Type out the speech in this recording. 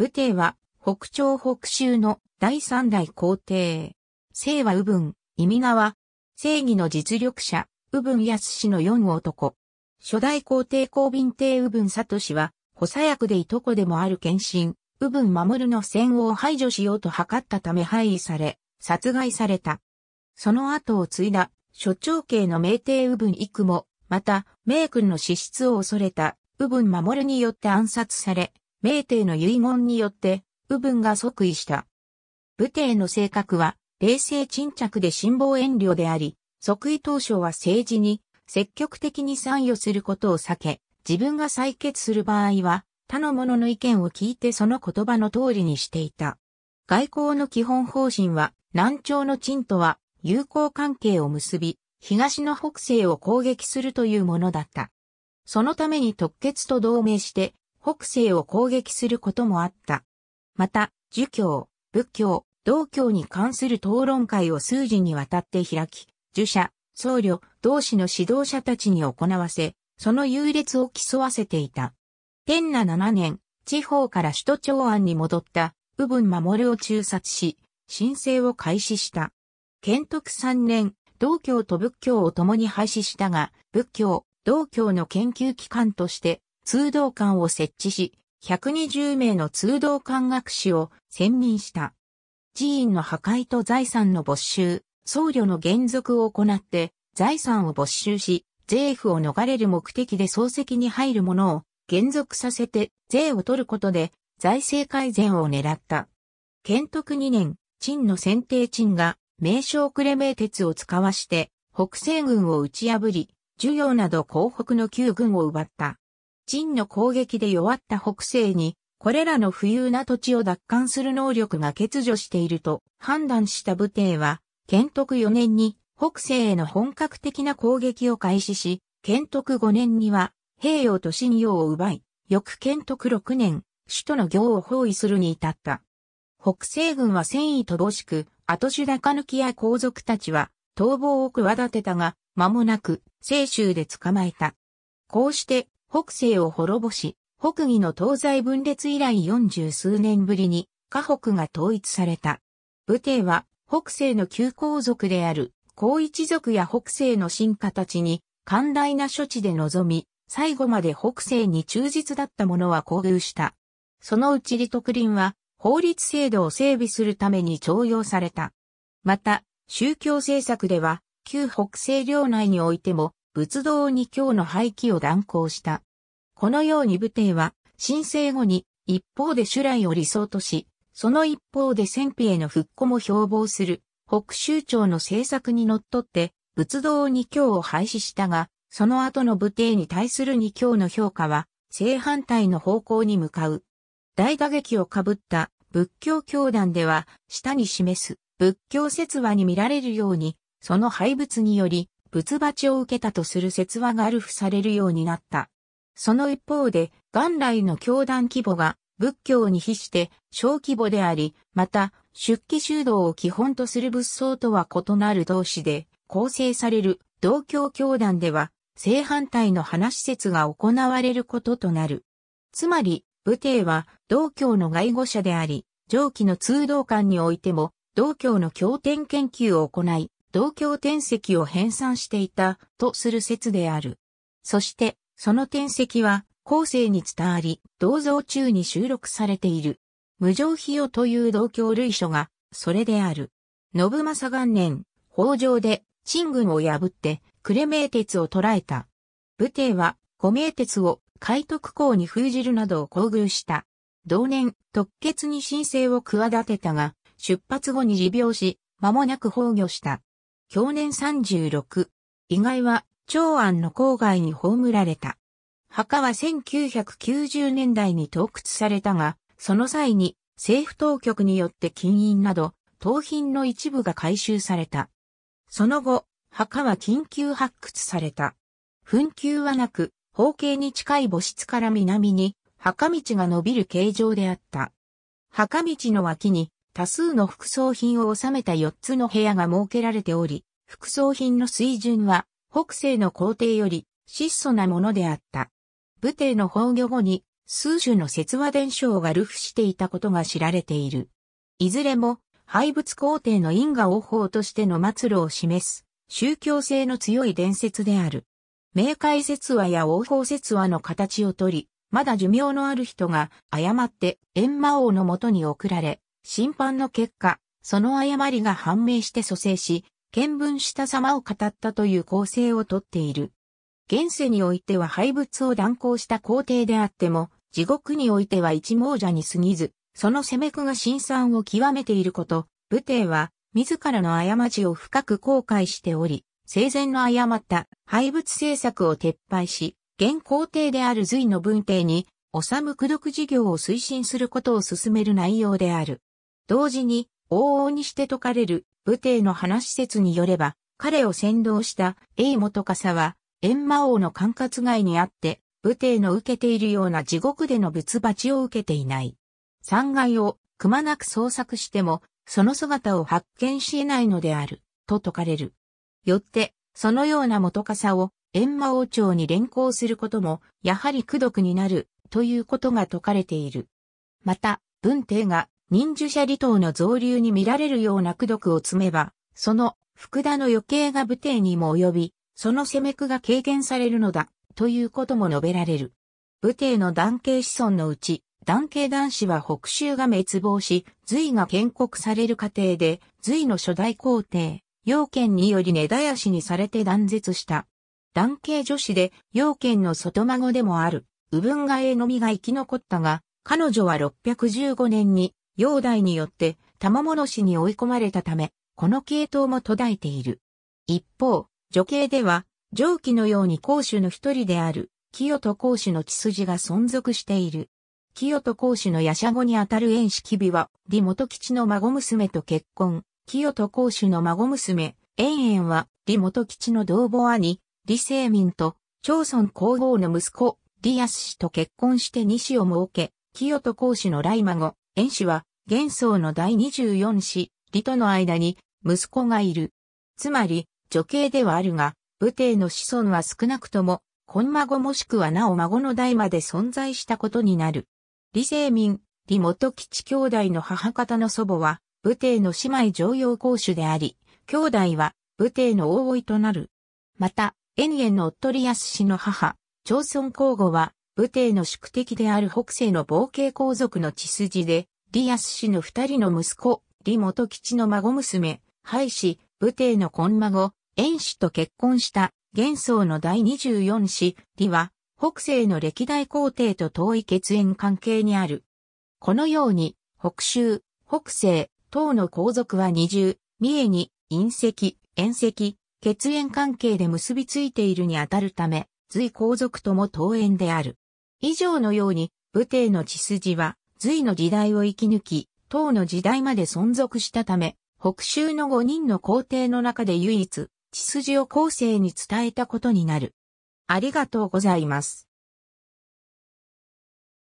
武帝は、北朝北州の第三代皇帝。姓は右文、意味名は、正義の実力者、右文康の四男。初代皇帝公賓帝右文聡は、補佐役でいとこでもある献身、右文守の戦を排除しようと図ったため廃位され、殺害された。その後を継いだ、諸長兄の明帝右文幾も、また、明君の資質を恐れた、右文守によって暗殺され、明帝の遺言によって、右文が即位した。武帝の性格は、冷静沈着で辛抱遠慮であり、即位当初は政治に積極的に参与することを避け、自分が採決する場合は、他の者の意見を聞いてその言葉の通りにしていた。外交の基本方針は、南朝の陳とは友好関係を結び、東の北西を攻撃するというものだった。そのために特決と同盟して、北西を攻撃することもあった。また、儒教、仏教、道教に関する討論会を数時にわたって開き、儒者、僧侶、同士の指導者たちに行わせ、その優劣を競わせていた。天那7年、地方から首都長安に戻った、右分守を中殺し、申請を開始した。建徳3年、道教と仏教を共に廃止したが、仏教、道教の研究機関として、通道館を設置し、120名の通道館学士を選任した。寺院の破壊と財産の没収、僧侶の減俗を行って、財産を没収し、税負を逃れる目的で漱石に入る者を減俗させて税を取ることで財政改善を狙った。建徳2年、陳の選定陳が名称クレメー鉄を使わして北西軍を打ち破り、授業など広北の旧軍を奪った。真の攻撃で弱った北西に、これらの富裕な土地を奪還する能力が欠如していると判断した武帝は、建徳4年に北西への本格的な攻撃を開始し、建徳5年には平洋と信用を奪い、翌建徳6年、首都の行を包囲するに至った。北西軍は戦意乏しく、後手高抜きや皇族たちは逃亡を企てたが、間もなく、清州で捕まえた。こうして、北西を滅ぼし、北魏の東西分裂以来四十数年ぶりに、河北が統一された。武帝は、北西の旧皇族である、皇一族や北西の進化たちに、寛大な処置で臨み、最後まで北西に忠実だった者は交遇した。そのうち李徳林は、法律制度を整備するために徴用された。また、宗教政策では、旧北西領内においても、仏道に教の廃棄を断行した。このように武帝は、申請後に、一方で修来を理想とし、その一方で戦費への復古も標榜する、北州朝の政策に則っって、仏道二教を廃止したが、その後の武帝に対する二教の評価は、正反対の方向に向かう。大打撃をかぶった仏教教団では、下に示す仏教説話に見られるように、その廃仏により、仏鉢を受けたとする説話があるふされるようになった。その一方で、元来の教団規模が仏教に比して小規模であり、また、出家修道を基本とする仏僧とは異なる同士で構成される同教教団では、正反対の話説が行われることとなる。つまり、武帝は道教の外語者であり、上記の通道館においても、道教の経典研究を行い、同郷転籍を編纂していたとする説である。そして、その転籍は後世に伝わり、銅像中に収録されている。無常費用という同郷類書が、それである。信政元年、北条で、陳軍を破って、呉名鉄を捕らえた。武帝は、古名鉄を、海徳港に封じるなどを厚遇した。同年、特決に申請を企てたが、出発後に持病し、間もなく崩御した。享年36。意外は、長安の郊外に葬られた。墓は1990年代に盗掘されたが、その際に政府当局によって金印など、盗品の一部が回収された。その後、墓は緊急発掘された。墳丘はなく、方形に近い母室から南に、墓道が伸びる形状であった。墓道の脇に多数の副葬品を収めた4つの部屋が設けられており、副葬品の水準は北西の皇帝より質素なものであった。武帝の崩御後に数種の説話伝承が流布していたことが知られている。いずれも廃仏皇帝の因果応報としての末路を示す宗教性の強い伝説である。明解説話や応報説話の形をとり、まだ寿命のある人が誤って閻魔王のもとに送られ、審判の結果、その誤りが判明して蘇生し、見聞した様を語ったという構成をとっている。現世においては廃物を断行した皇帝であっても、地獄においては一亡者に過ぎず、その攻めくが新参を極めていること、武帝は、自らの過ちを深く後悔しており、生前の誤った廃物政策を撤廃し、現皇帝である隋の文帝に、治む苦毒事業を推進することを進める内容である。同時に、往々にして説かれる武帝の話説によれば、彼を先導した永元笠は、閻魔王の管轄外にあって、武帝の受けているような地獄での仏鉢を受けていない。三階をくまなく捜索しても、その姿を発見し得ないのである、と説かれる。よって、そのような元笠を閻魔王朝に連行することも、やはり苦毒になる、ということが説かれている。また、文帝が忍樹舎離島の造流に見られるような苦毒を積めば、その福田の余計が武帝にも及び、その攻めくが軽減されるのだ、ということも述べられる。武帝の男系子孫のうち、男系男子は北州が滅亡し、隋が建国される過程で、隋の初代皇帝、陽剣により根絶やしにされて断絶した。男系女子で、陽剣の外孫でもある、ウブンガエのみが生き残ったが、彼女は615年に煬帝によって玉物氏に追い込まれたため、この系統も途絶えている。一方、女系では、上記のように公主の一人である、清と公主の血筋が存続している。清と公主の夜叉後にあたる縁式日は、李元吉の孫娘と結婚。清と公主の孫娘、縁縁は、李元吉の同母兄、李世民と、長孫皇后の息子、李ス氏と結婚して二子を設け、清と公主の来孫、縁氏は、元宗の第24子、李との間に息子がいる。つまり、女系ではあるが、武帝の子孫は少なくとも、婚孫もしくはなお孫の代まで存在したことになる。李世民、李元吉兄弟の母方の祖母は、武帝の姉妹常用公主であり、兄弟は武帝の大老となる。また、延々の夫リアス氏の母、長孫皇后は、武帝の宿敵である北西の冒険皇族の血筋で、ディアス氏の二人の息子、モ元吉の孫娘、ハイ氏、武帝の根孫、遠氏と結婚した、玄宗の第24子、リは、北西の歴代皇帝と遠い血縁関係にある。このように、北州、北西、等の皇族は二重、三重に、隕石、縁石、血縁関係で結びついているにあたるため、随皇族とも遠縁である。以上のように、武帝の血筋は、隋の時代を生き抜き、唐の時代まで存続したため、北州の5人の皇帝の中で唯一、血筋を後世に伝えたことになる。ありがとうございます。